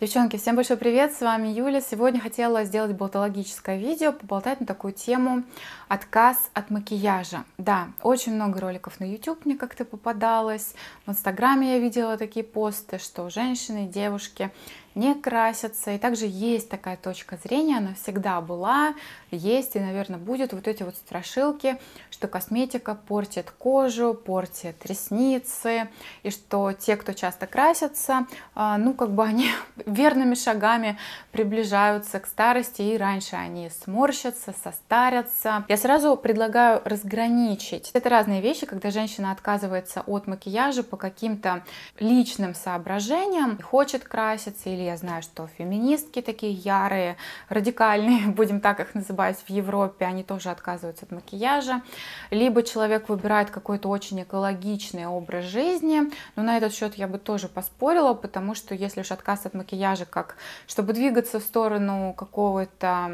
Девчонки, всем большой привет, с вами Юля. Сегодня хотела сделать болтологическое видео, поболтать на такую тему «Отказ от макияжа». Да, очень много роликов на YouTube мне как-то попадалось, в Инстаграме я видела такие посты, что женщины, девушки не красятся. И также есть такая точка зрения, она всегда была, есть и, наверное, будет вот эти вот страшилки, что косметика портит кожу, портит ресницы, и что те, кто часто красятся, а, ну, как бы они верными шагами приближаются к старости, и раньше они сморщатся, состарятся. Я сразу предлагаю разграничить. Это разные вещи, когда женщина отказывается от макияжа по каким-то личным соображениям, хочет краситься или или я знаю, что феминистки такие ярые, радикальные, будем так их называть, в Европе, они тоже отказываются от макияжа, либо человек выбирает какой-то очень экологичный образ жизни, но на этот счет я бы тоже поспорила, потому что если уж отказ от макияжа, как чтобы двигаться в сторону какого-то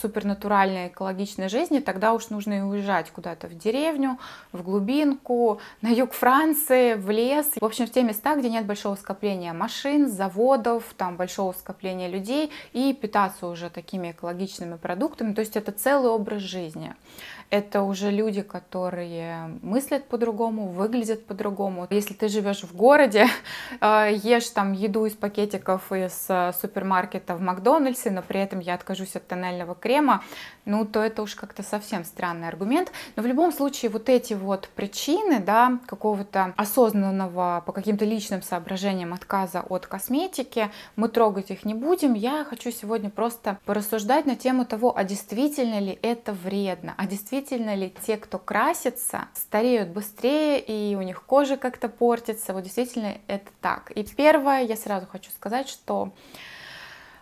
супернатуральной экологичной жизни, тогда уж нужно и уезжать куда-то в деревню, в глубинку, на юг Франции, в лес. В общем, в те места, где нет большого скопления машин, заводов, там, там большого скопления людей и питаться уже такими экологичными продуктами. То есть это целый образ жизни. Это уже люди, которые мыслят по-другому, выглядят по-другому. Если ты живешь в городе, э, ешь там еду из пакетиков из э, супермаркета в Макдональдсе, но при этом я откажусь от тоннельного крема, ну то это уж как-то совсем странный аргумент. Но в любом случае вот эти вот причины, да, какого-то осознанного по каким-то личным соображениям отказа от косметики мы трогать их не будем. Я хочу сегодня просто порассуждать на тему того, а действительно ли это вредно, а действительно ли те, кто красится, стареют быстрее и у них кожа как-то портится. Вот действительно это так. И первое, я сразу хочу сказать, что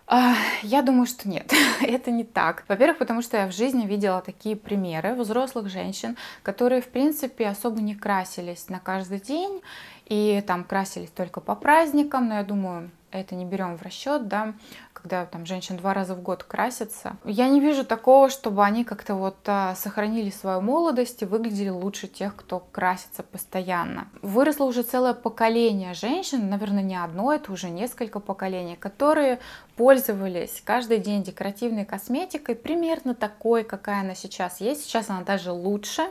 а, я думаю, что нет, это не так. Во-первых, потому что я в жизни видела такие примеры взрослых женщин, которые, в принципе, особо не красились на каждый день и там красились только по праздникам, но я думаю, это не берем в расчет, да, когда там женщин два раза в год красятся. Я не вижу такого, чтобы они как-то вот а, сохранили свою молодость и выглядели лучше тех, кто красится постоянно. Выросло уже целое поколение женщин, наверное, не одно, это уже несколько поколений, которые пользовались каждый день декоративной косметикой примерно такой, какая она сейчас есть. Сейчас она даже лучше,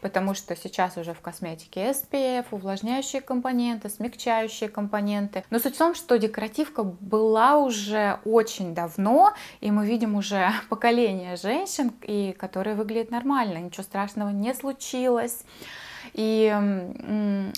потому что сейчас уже в косметике SPF, увлажняющие компоненты, смягчающие компоненты. Но суть в том, что декоративка была уже очень давно, и мы видим уже поколение женщин, и которые выглядят нормально, ничего страшного не случилось. И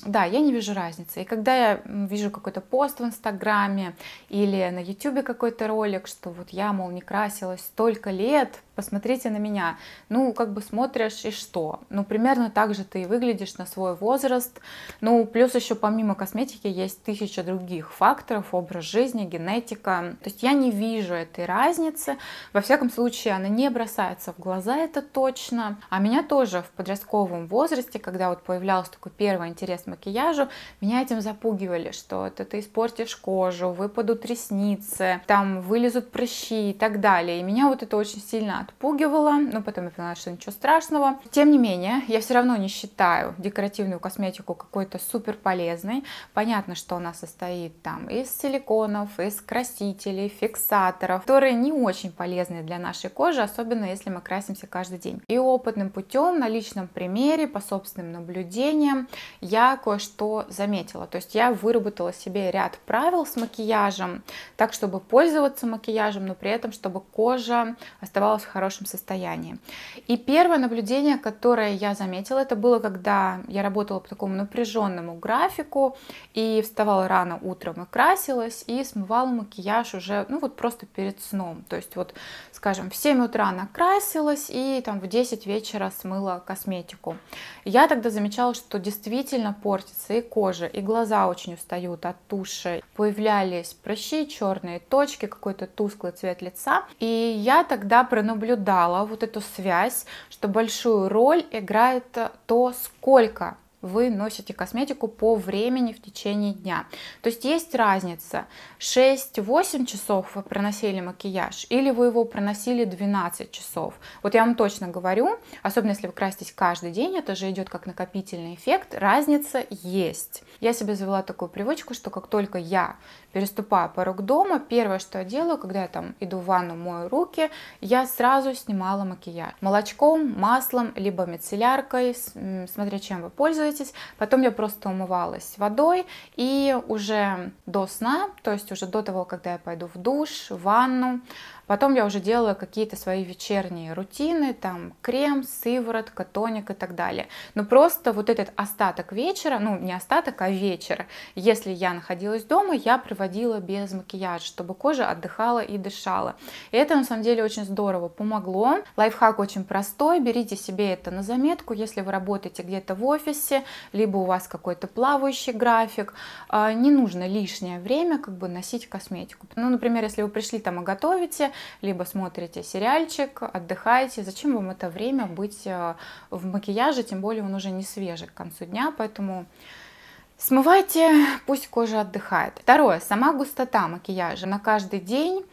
да, я не вижу разницы. И когда я вижу какой-то пост в Инстаграме или на Ютубе какой-то ролик, что вот я, мол, не красилась столько лет, посмотрите на меня. Ну, как бы смотришь и что? Ну, примерно так же ты выглядишь на свой возраст. Ну, плюс еще помимо косметики есть тысяча других факторов, образ жизни, генетика. То есть я не вижу этой разницы. Во всяком случае, она не бросается в глаза, это точно. А меня тоже в подростковом возрасте, когда вот появлялся такой первый интерес к макияжу, меня этим запугивали, что это ты испортишь кожу, выпадут ресницы, там вылезут прыщи и так далее. И меня вот это очень сильно отпугивала, но потом я поняла, что ничего страшного. Тем не менее, я все равно не считаю декоративную косметику какой-то супер полезной. Понятно, что она состоит там из силиконов, из красителей, фиксаторов, которые не очень полезны для нашей кожи, особенно если мы красимся каждый день. И опытным путем, на личном примере, по собственным наблюдениям, я кое-что заметила. То есть я выработала себе ряд правил с макияжем, так, чтобы пользоваться макияжем, но при этом, чтобы кожа оставалась хорошем состоянии. И первое наблюдение, которое я заметила, это было, когда я работала по такому напряженному графику и вставала рано утром и красилась, и смывала макияж уже, ну вот просто перед сном. То есть вот, скажем, в 7 утра накрасилась и там в 10 вечера смыла косметику. Я тогда замечала, что действительно портится и кожа, и глаза очень устают от туши. Появлялись прыщи, черные точки, какой-то тусклый цвет лица. И я тогда пронаблюдала наблюдала вот эту связь, что большую роль играет э, то, сколько вы носите косметику по времени в течение дня. То есть есть разница. 6-8 часов вы проносили макияж или вы его проносили 12 часов. Вот я вам точно говорю, особенно если вы краситесь каждый день, это же идет как накопительный эффект, разница есть. Я себе завела такую привычку, что как только я переступаю порог дома, первое, что я делаю, когда я там иду в ванну, мою руки, я сразу снимала макияж. Молочком, маслом, либо мицелляркой, смотря чем вы пользуетесь, ложитесь. Потом я просто умывалась водой и уже до сна, то есть уже до того, когда я пойду в душ, в ванну, Потом я уже делала какие-то свои вечерние рутины, там крем, сыворотка, тоник и так далее. Но просто вот этот остаток вечера, ну не остаток, а вечер, если я находилась дома, я проводила без макияжа, чтобы кожа отдыхала и дышала. И это на самом деле очень здорово помогло. Лайфхак очень простой, берите себе это на заметку, если вы работаете где-то в офисе, либо у вас какой-то плавающий график, а, не нужно лишнее время как бы носить косметику. Ну, например, если вы пришли там и готовите, либо смотрите сериальчик, отдыхаете. Зачем вам это время быть э, в макияже, тем более он уже не свежий к концу дня, поэтому... Смывайте, пусть кожа отдыхает. Второе, сама густота макияжа. На каждый день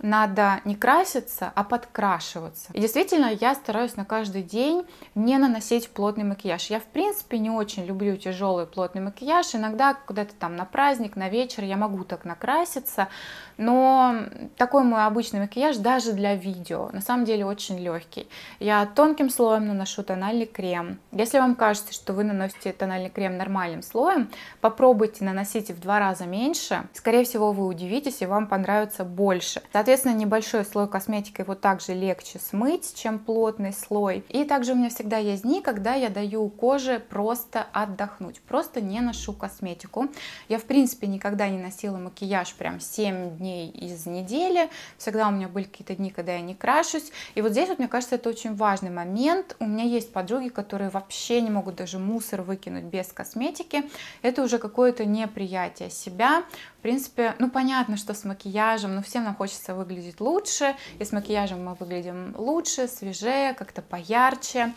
надо не краситься, а подкрашиваться. И действительно, я стараюсь на каждый день не наносить плотный макияж. Я, в принципе, не очень люблю тяжелый плотный макияж. Иногда куда-то там на праздник, на вечер я могу так накраситься, но такой мой обычный макияж даже для видео на самом деле очень легкий. Я тонким слоем наношу тональный крем. Если вам кажется, что вы наносите тональный крем нормальным слоем, попробуйте наносить в два раза меньше. Скорее всего, вы удивитесь и вам понравится больше. Соответственно, небольшой слой косметики его также легче смыть, чем плотный слой. И также у меня всегда есть дни, когда я даю коже просто отдохнуть, просто не ношу косметику. Я, в принципе, никогда не носила макияж прям 7 дней из недели. Всегда у меня были какие-то дни, когда я не крашусь. И вот здесь вот, мне кажется, это очень важный момент. У меня есть подруги, которые вообще не могут даже мусор выкинуть без косметики. Это уже какое-то неприятие себя. В принципе, ну понятно, что с макияжем, но всем нам хочется выглядит лучше, и с макияжем мы выглядим лучше, свежее, как-то поярче.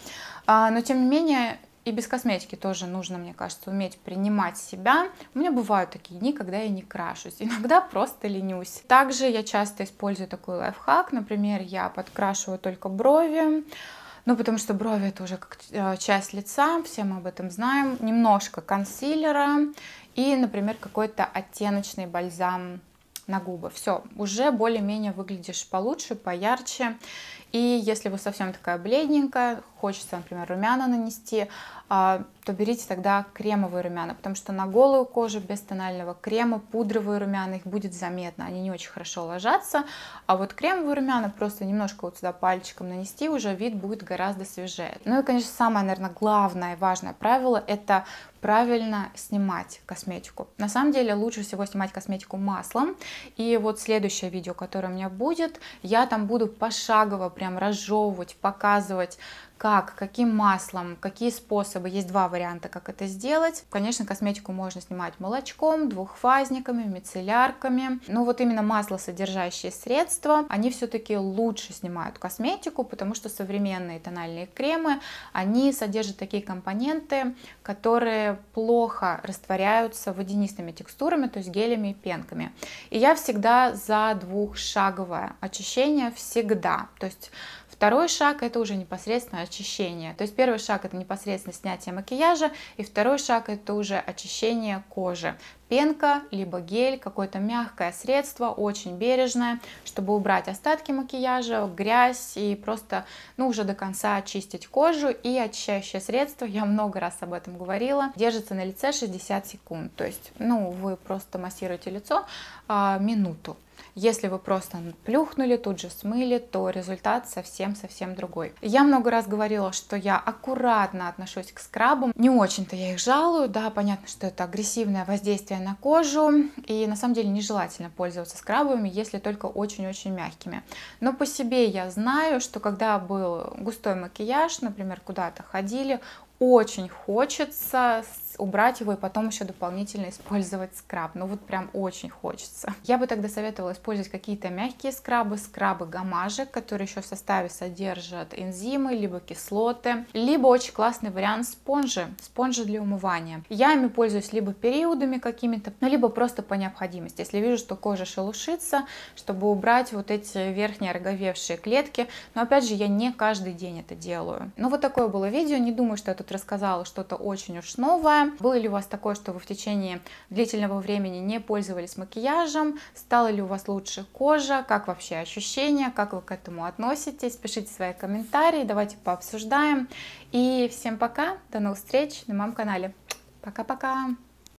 А, но тем не менее, и без косметики тоже нужно, мне кажется, уметь принимать себя. У меня бывают такие дни, когда я не крашусь. Иногда просто ленюсь. Также я часто использую такой лайфхак. Например, я подкрашиваю только брови. Ну, потому что брови это уже как э, часть лица, все мы об этом знаем. Немножко консилера и, например, какой-то оттеночный бальзам на губы. Все, уже более-менее выглядишь получше, поярче. И если вы совсем такая бледненькая, хочется, например, румяна нанести, а, то берите тогда кремовые румяна, потому что на голую кожу без тонального крема пудровые румяна, их будет заметно, они не очень хорошо ложатся, а вот кремовые румяна просто немножко вот сюда пальчиком нанести, уже вид будет гораздо свежее. Ну и, конечно, самое, наверное, главное и важное правило – это правильно снимать косметику. На самом деле лучше всего снимать косметику маслом. И вот следующее видео, которое у меня будет, я там буду пошагово прям разжевывать, показывать, как, каким маслом, какие способы. Есть два варианта, как это сделать. Конечно, косметику можно снимать молочком, двухфазниками, мицеллярками. Но вот именно содержащие средства, они все-таки лучше снимают косметику, потому что современные тональные кремы, они содержат такие компоненты, которые плохо растворяются водянистыми текстурами, то есть гелями и пенками. И я всегда за двухшаговое очищение, всегда. То есть Второй шаг – это уже непосредственно очищение. То есть первый шаг – это непосредственно снятие макияжа, и второй шаг – это уже очищение кожи пенка, либо гель, какое-то мягкое средство, очень бережное, чтобы убрать остатки макияжа, грязь и просто, ну, уже до конца очистить кожу. И очищающее средство, я много раз об этом говорила, держится на лице 60 секунд. То есть, ну, вы просто массируете лицо а, минуту. Если вы просто плюхнули, тут же смыли, то результат совсем-совсем другой. Я много раз говорила, что я аккуратно отношусь к скрабам. Не очень-то я их жалую, да, понятно, что это агрессивное воздействие на кожу. И на самом деле нежелательно пользоваться скрабами, если только очень-очень мягкими. Но по себе я знаю, что когда был густой макияж, например, куда-то ходили, очень хочется убрать его и потом еще дополнительно использовать скраб. Ну вот прям очень хочется. Я бы тогда советовала использовать какие-то мягкие скрабы, скрабы гамажек, которые еще в составе содержат энзимы, либо кислоты, либо очень классный вариант спонжи, спонжи для умывания. Я ими пользуюсь либо периодами какими-то, ну либо просто по необходимости. Если вижу, что кожа шелушится, чтобы убрать вот эти верхние роговевшие клетки. Но опять же, я не каждый день это делаю. Ну вот такое было видео. Не думаю, что этот быть, рассказала что-то очень уж новое. Было ли у вас такое, что вы в течение длительного времени не пользовались макияжем? Стала ли у вас лучше кожа? Как вообще ощущения? Как вы к этому относитесь? Пишите свои комментарии, давайте пообсуждаем. И всем пока, до новых встреч на моем канале. Пока-пока!